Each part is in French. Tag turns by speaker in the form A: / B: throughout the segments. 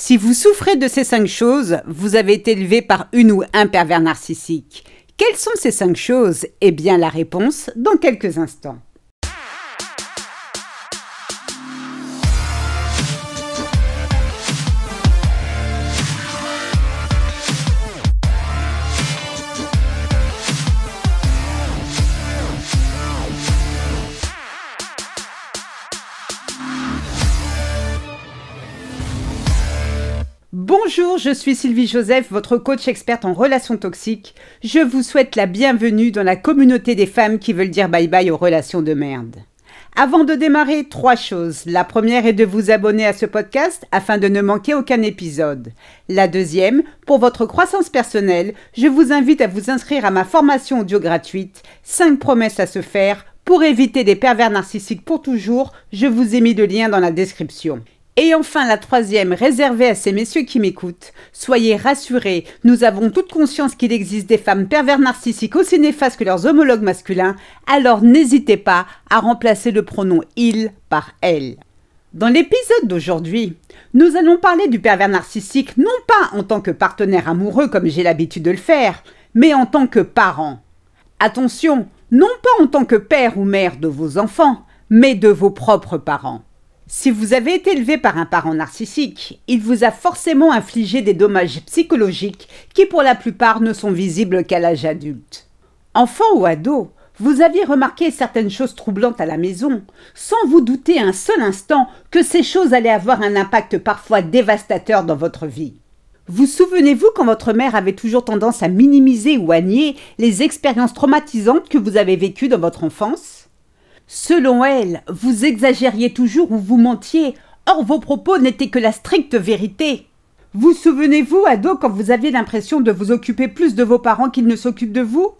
A: Si vous souffrez de ces cinq choses, vous avez été élevé par une ou un pervers narcissique. Quelles sont ces cinq choses Eh bien la réponse dans quelques instants. Bonjour, je suis Sylvie Joseph, votre coach experte en relations toxiques. Je vous souhaite la bienvenue dans la communauté des femmes qui veulent dire bye-bye aux relations de merde. Avant de démarrer, trois choses. La première est de vous abonner à ce podcast afin de ne manquer aucun épisode. La deuxième, pour votre croissance personnelle, je vous invite à vous inscrire à ma formation audio gratuite 5 promesses à se faire pour éviter des pervers narcissiques pour toujours. Je vous ai mis le lien dans la description. Et enfin, la troisième, réservée à ces messieurs qui m'écoutent. Soyez rassurés, nous avons toute conscience qu'il existe des femmes pervers narcissiques aussi néfastes que leurs homologues masculins, alors n'hésitez pas à remplacer le pronom il par elle. Dans l'épisode d'aujourd'hui, nous allons parler du pervers narcissique non pas en tant que partenaire amoureux comme j'ai l'habitude de le faire, mais en tant que parent. Attention, non pas en tant que père ou mère de vos enfants, mais de vos propres parents. Si vous avez été élevé par un parent narcissique, il vous a forcément infligé des dommages psychologiques qui pour la plupart ne sont visibles qu'à l'âge adulte. Enfant ou ado, vous aviez remarqué certaines choses troublantes à la maison, sans vous douter un seul instant que ces choses allaient avoir un impact parfois dévastateur dans votre vie. Vous souvenez-vous quand votre mère avait toujours tendance à minimiser ou à nier les expériences traumatisantes que vous avez vécues dans votre enfance Selon elle, vous exagériez toujours ou vous mentiez, or vos propos n'étaient que la stricte vérité. Vous souvenez-vous, ado, quand vous aviez l'impression de vous occuper plus de vos parents qu'ils ne s'occupent de vous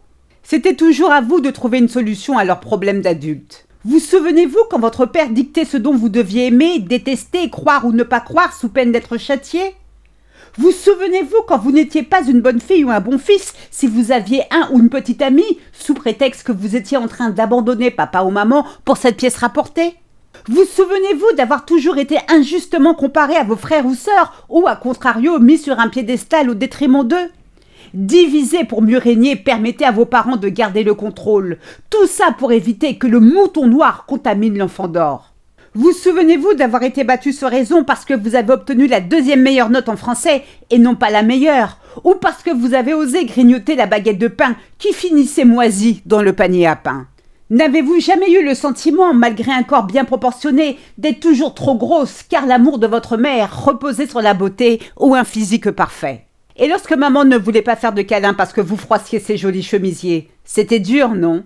A: C'était toujours à vous de trouver une solution à leurs problèmes d'adultes. Vous souvenez-vous quand votre père dictait ce dont vous deviez aimer, détester, croire ou ne pas croire sous peine d'être châtié vous souvenez-vous quand vous n'étiez pas une bonne fille ou un bon fils, si vous aviez un ou une petite amie, sous prétexte que vous étiez en train d'abandonner papa ou maman pour cette pièce rapportée vous souvenez-vous d'avoir toujours été injustement comparé à vos frères ou sœurs, ou à contrario mis sur un piédestal au détriment d'eux Diviser pour mieux régner permettez à vos parents de garder le contrôle. Tout ça pour éviter que le mouton noir contamine l'enfant d'or. Vous souvenez-vous d'avoir été battu sur raison parce que vous avez obtenu la deuxième meilleure note en français et non pas la meilleure, ou parce que vous avez osé grignoter la baguette de pain qui finissait moisie dans le panier à pain. N'avez-vous jamais eu le sentiment, malgré un corps bien proportionné, d'être toujours trop grosse car l'amour de votre mère reposait sur la beauté ou un physique parfait Et lorsque maman ne voulait pas faire de câlin parce que vous froissiez ses jolis chemisiers, c'était dur, non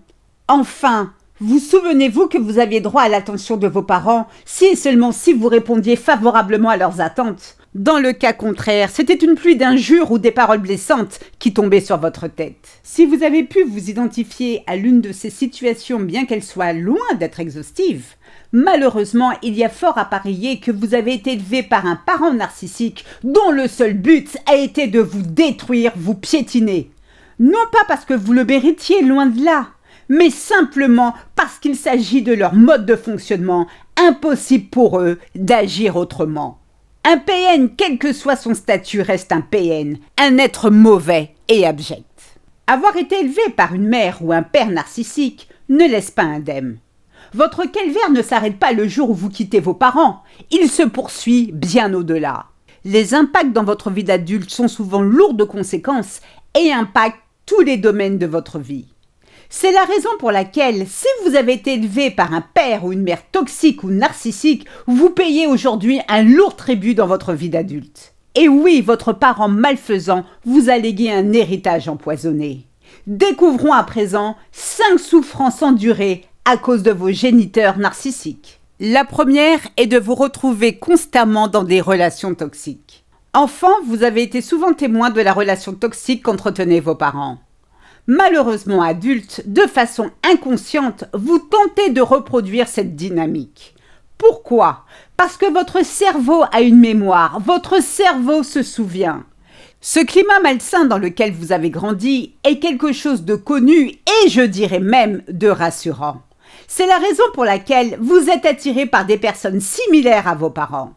A: Enfin, vous souvenez-vous que vous aviez droit à l'attention de vos parents si et seulement si vous répondiez favorablement à leurs attentes Dans le cas contraire, c'était une pluie d'injures ou des paroles blessantes qui tombaient sur votre tête. Si vous avez pu vous identifier à l'une de ces situations, bien qu'elle soit loin d'être exhaustive, malheureusement, il y a fort à parier que vous avez été élevé par un parent narcissique dont le seul but a été de vous détruire, vous piétiner. Non pas parce que vous le méritiez, loin de là, mais simplement parce qu'il s'agit de leur mode de fonctionnement, impossible pour eux d'agir autrement. Un PN, quel que soit son statut, reste un PN, un être mauvais et abject. Avoir été élevé par une mère ou un père narcissique ne laisse pas indemne. Votre calvaire ne s'arrête pas le jour où vous quittez vos parents, il se poursuit bien au-delà. Les impacts dans votre vie d'adulte sont souvent lourds de conséquences et impactent tous les domaines de votre vie. C'est la raison pour laquelle, si vous avez été élevé par un père ou une mère toxique ou narcissique, vous payez aujourd'hui un lourd tribut dans votre vie d'adulte. Et oui, votre parent malfaisant vous a légué un héritage empoisonné. Découvrons à présent 5 souffrances endurées à cause de vos géniteurs narcissiques. La première est de vous retrouver constamment dans des relations toxiques. Enfant, vous avez été souvent témoin de la relation toxique qu'entretenaient vos parents. Malheureusement adulte, de façon inconsciente, vous tentez de reproduire cette dynamique. Pourquoi Parce que votre cerveau a une mémoire, votre cerveau se souvient. Ce climat malsain dans lequel vous avez grandi est quelque chose de connu et je dirais même de rassurant. C'est la raison pour laquelle vous êtes attiré par des personnes similaires à vos parents.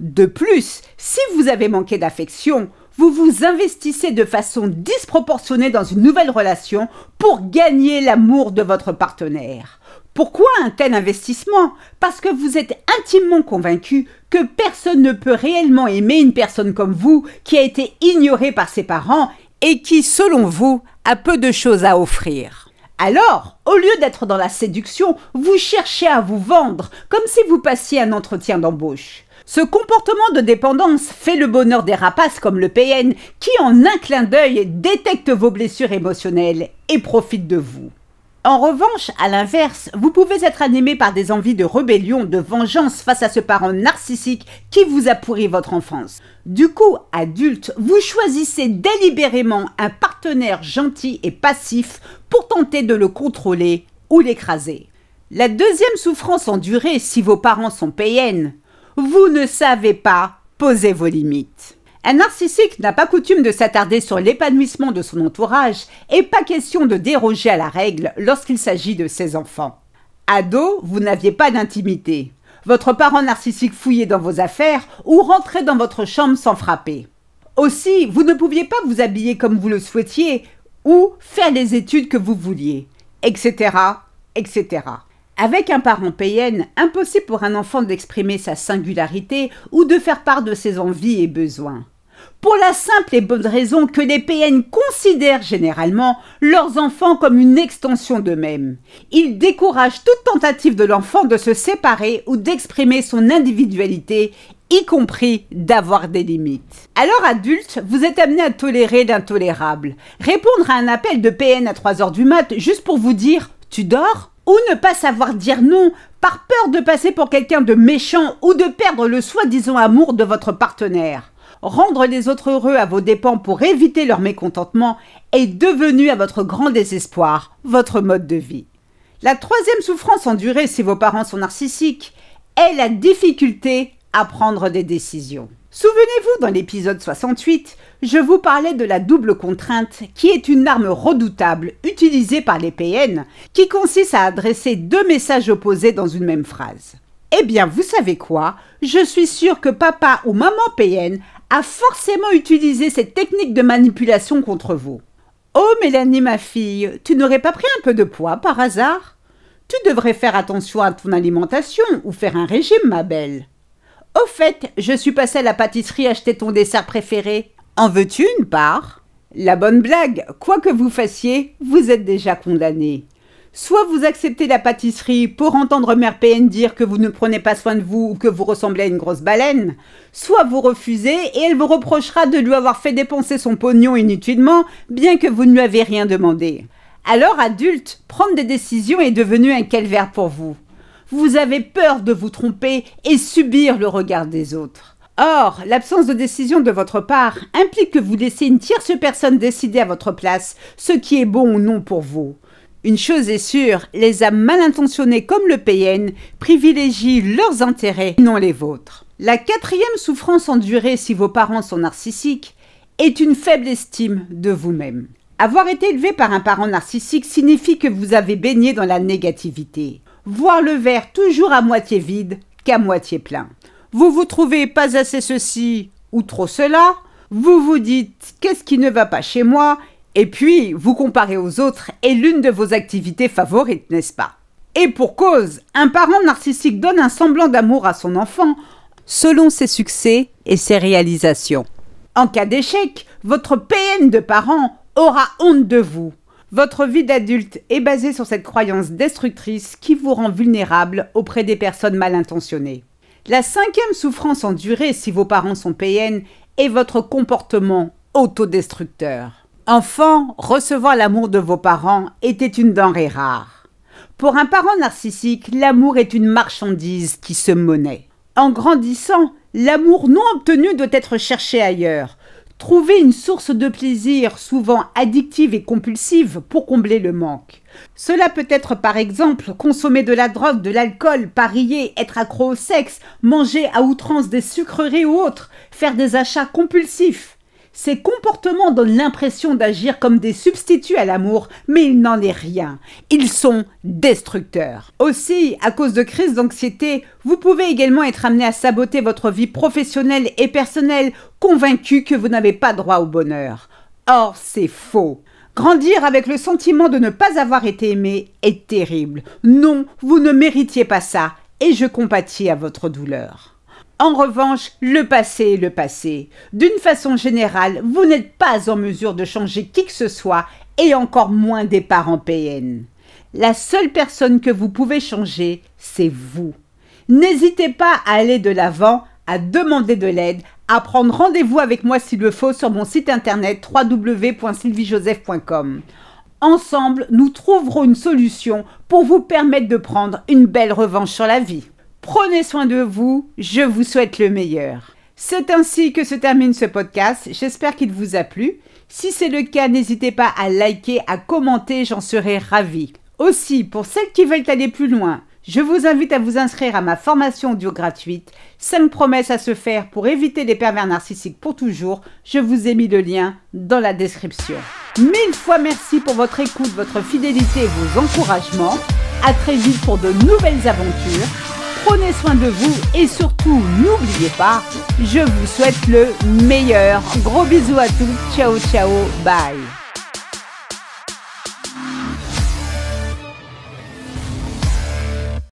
A: De plus, si vous avez manqué d'affection, vous vous investissez de façon disproportionnée dans une nouvelle relation pour gagner l'amour de votre partenaire. Pourquoi un tel investissement Parce que vous êtes intimement convaincu que personne ne peut réellement aimer une personne comme vous qui a été ignorée par ses parents et qui, selon vous, a peu de choses à offrir. Alors, au lieu d'être dans la séduction, vous cherchez à vous vendre, comme si vous passiez un entretien d'embauche. Ce comportement de dépendance fait le bonheur des rapaces comme le PN qui en un clin d'œil détecte vos blessures émotionnelles et profite de vous. En revanche, à l'inverse, vous pouvez être animé par des envies de rébellion, de vengeance face à ce parent narcissique qui vous a pourri votre enfance. Du coup, adulte, vous choisissez délibérément un partenaire gentil et passif pour tenter de le contrôler ou l'écraser. La deuxième souffrance endurée si vos parents sont PN, vous ne savez pas, poser vos limites. Un narcissique n'a pas coutume de s'attarder sur l'épanouissement de son entourage et pas question de déroger à la règle lorsqu'il s'agit de ses enfants. Ado, vous n'aviez pas d'intimité. Votre parent narcissique fouillait dans vos affaires ou rentrait dans votre chambre sans frapper. Aussi, vous ne pouviez pas vous habiller comme vous le souhaitiez ou faire les études que vous vouliez, etc., etc. Avec un parent PN, impossible pour un enfant d'exprimer sa singularité ou de faire part de ses envies et besoins. Pour la simple et bonne raison que les PN considèrent généralement leurs enfants comme une extension d'eux-mêmes. Ils découragent toute tentative de l'enfant de se séparer ou d'exprimer son individualité y compris d'avoir des limites. Alors adulte, vous êtes amené à tolérer l'intolérable. Répondre à un appel de PN à 3h du mat juste pour vous dire ⁇ Tu dors ?⁇ ou ne pas savoir dire non par peur de passer pour quelqu'un de méchant ou de perdre le soi-disant amour de votre partenaire. Rendre les autres heureux à vos dépens pour éviter leur mécontentement est devenu à votre grand désespoir votre mode de vie. La troisième souffrance endurée si vos parents sont narcissiques est la difficulté à prendre des décisions. Souvenez-vous, dans l'épisode 68, je vous parlais de la double contrainte, qui est une arme redoutable utilisée par les PN, qui consiste à adresser deux messages opposés dans une même phrase. Eh bien, vous savez quoi Je suis sûre que papa ou maman PN a forcément utilisé cette technique de manipulation contre vous. Oh Mélanie, ma fille, tu n'aurais pas pris un peu de poids par hasard Tu devrais faire attention à ton alimentation ou faire un régime, ma belle. Au fait, je suis passée à la pâtisserie acheter ton dessert préféré. En veux-tu une part La bonne blague, quoi que vous fassiez, vous êtes déjà condamné. Soit vous acceptez la pâtisserie pour entendre Mère PN dire que vous ne prenez pas soin de vous ou que vous ressemblez à une grosse baleine, soit vous refusez et elle vous reprochera de lui avoir fait dépenser son pognon inutilement, bien que vous ne lui avez rien demandé. Alors adulte, prendre des décisions est devenu un calvaire pour vous vous avez peur de vous tromper et subir le regard des autres. Or, l'absence de décision de votre part implique que vous laissez une tierce personne décider à votre place ce qui est bon ou non pour vous. Une chose est sûre, les âmes mal intentionnées comme le PN privilégient leurs intérêts, non les vôtres. La quatrième souffrance endurée si vos parents sont narcissiques est une faible estime de vous-même. Avoir été élevé par un parent narcissique signifie que vous avez baigné dans la négativité voir le verre toujours à moitié vide qu'à moitié plein. Vous vous trouvez pas assez ceci ou trop cela, vous vous dites qu'est-ce qui ne va pas chez moi, et puis vous comparez aux autres et l'une de vos activités favorites, n'est-ce pas Et pour cause, un parent narcissique donne un semblant d'amour à son enfant selon ses succès et ses réalisations. En cas d'échec, votre PN de parent aura honte de vous votre vie d'adulte est basée sur cette croyance destructrice qui vous rend vulnérable auprès des personnes mal intentionnées. La cinquième souffrance endurée si vos parents sont PN est votre comportement autodestructeur. Enfant, recevoir l'amour de vos parents était une denrée rare. Pour un parent narcissique, l'amour est une marchandise qui se monnaie. En grandissant, l'amour non obtenu doit être cherché ailleurs, Trouver une source de plaisir souvent addictive et compulsive pour combler le manque. Cela peut être par exemple consommer de la drogue, de l'alcool, parier, être accro au sexe, manger à outrance des sucreries ou autres, faire des achats compulsifs. Ces comportements donnent l'impression d'agir comme des substituts à l'amour, mais il n'en est rien. Ils sont destructeurs. Aussi, à cause de crises d'anxiété, vous pouvez également être amené à saboter votre vie professionnelle et personnelle, convaincu que vous n'avez pas droit au bonheur. Or, c'est faux. Grandir avec le sentiment de ne pas avoir été aimé est terrible. Non, vous ne méritiez pas ça, et je compatis à votre douleur. En revanche, le passé est le passé. D'une façon générale, vous n'êtes pas en mesure de changer qui que ce soit et encore moins des parents PN. La seule personne que vous pouvez changer, c'est vous. N'hésitez pas à aller de l'avant, à demander de l'aide, à prendre rendez-vous avec moi s'il le faut sur mon site internet www.sylviejoseph.com. Ensemble, nous trouverons une solution pour vous permettre de prendre une belle revanche sur la vie. Prenez soin de vous, je vous souhaite le meilleur. C'est ainsi que se termine ce podcast, j'espère qu'il vous a plu. Si c'est le cas, n'hésitez pas à liker, à commenter, j'en serai ravie. Aussi, pour celles qui veulent aller plus loin, je vous invite à vous inscrire à ma formation audio gratuite 5 promesses à se faire pour éviter les pervers narcissiques pour toujours. Je vous ai mis le lien dans la description. Mille fois merci pour votre écoute, votre fidélité et vos encouragements. À très vite pour de nouvelles aventures prenez soin de vous et surtout n'oubliez pas, je vous souhaite le meilleur. Gros bisous à tous, ciao ciao, bye.